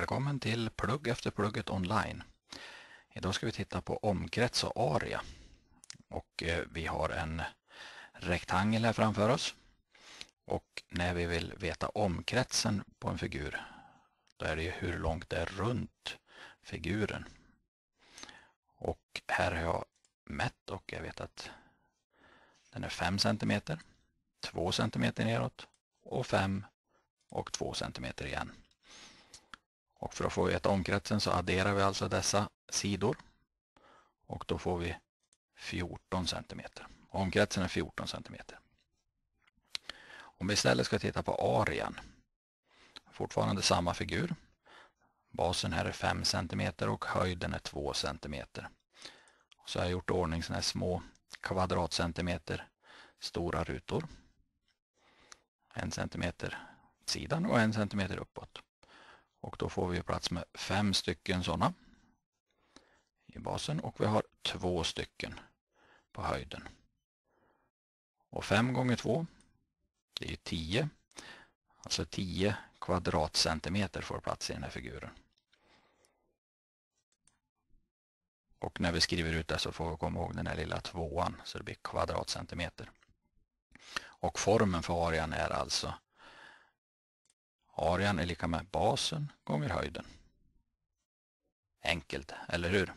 Välkommen till Plugg efter plugget online. Idag ska vi titta på omkrets och area. Och eh, vi har en rektangel här framför oss. Och när vi vill veta omkretsen på en figur, då är det ju hur långt det är runt figuren. Och här har jag mätt och jag vet att den är 5 cm, 2 cm neråt och 5 och 2 cm igen. Och för att få veta omkretsen så adderar vi alltså dessa sidor. Och då får vi 14 centimeter. Omkretsen är 14 centimeter. Om vi istället ska titta på arean. Fortfarande samma figur. Basen här är 5 centimeter och höjden är 2 centimeter. Så jag har gjort i ordning sådana här små kvadratcentimeter stora rutor. En centimeter sidan och en centimeter uppåt. Och då får vi plats med fem stycken sådana i basen och vi har två stycken på höjden. Och fem gånger två det är tio. Alltså tio kvadratcentimeter får plats i den här figuren. Och när vi skriver ut det så får vi komma ihåg den här lilla tvåan så det blir kvadratcentimeter. Och formen för arean är alltså Arean är lika med basen gånger höjden. Enkelt, eller hur?